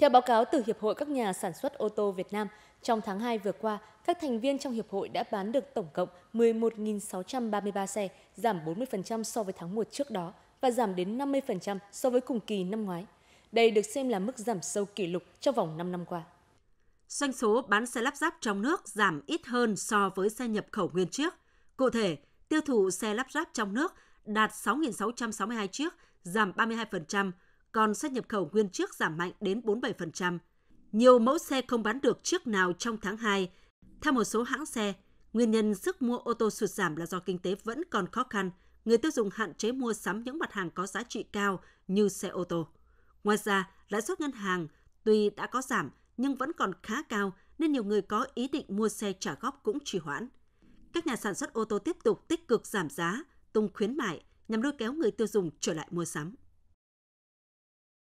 Theo báo cáo từ Hiệp hội các nhà sản xuất ô tô Việt Nam, trong tháng 2 vừa qua, các thành viên trong Hiệp hội đã bán được tổng cộng 11.633 xe, giảm 40% so với tháng 1 trước đó và giảm đến 50% so với cùng kỳ năm ngoái. Đây được xem là mức giảm sâu kỷ lục trong vòng 5 năm qua. Doanh số bán xe lắp ráp trong nước giảm ít hơn so với xe nhập khẩu nguyên chiếc. Cụ thể, tiêu thụ xe lắp ráp trong nước đạt 6.662 chiếc, giảm 32%, còn xe nhập khẩu nguyên chiếc giảm mạnh đến 47%. Nhiều mẫu xe không bán được chiếc nào trong tháng 2. Theo một số hãng xe, nguyên nhân sức mua ô tô sụt giảm là do kinh tế vẫn còn khó khăn, người tiêu dùng hạn chế mua sắm những mặt hàng có giá trị cao như xe ô tô. Ngoài ra, lãi suất ngân hàng tuy đã có giảm nhưng vẫn còn khá cao nên nhiều người có ý định mua xe trả góp cũng trì hoãn. Các nhà sản xuất ô tô tiếp tục tích cực giảm giá, tung khuyến mại nhằm lôi kéo người tiêu dùng trở lại mua sắm.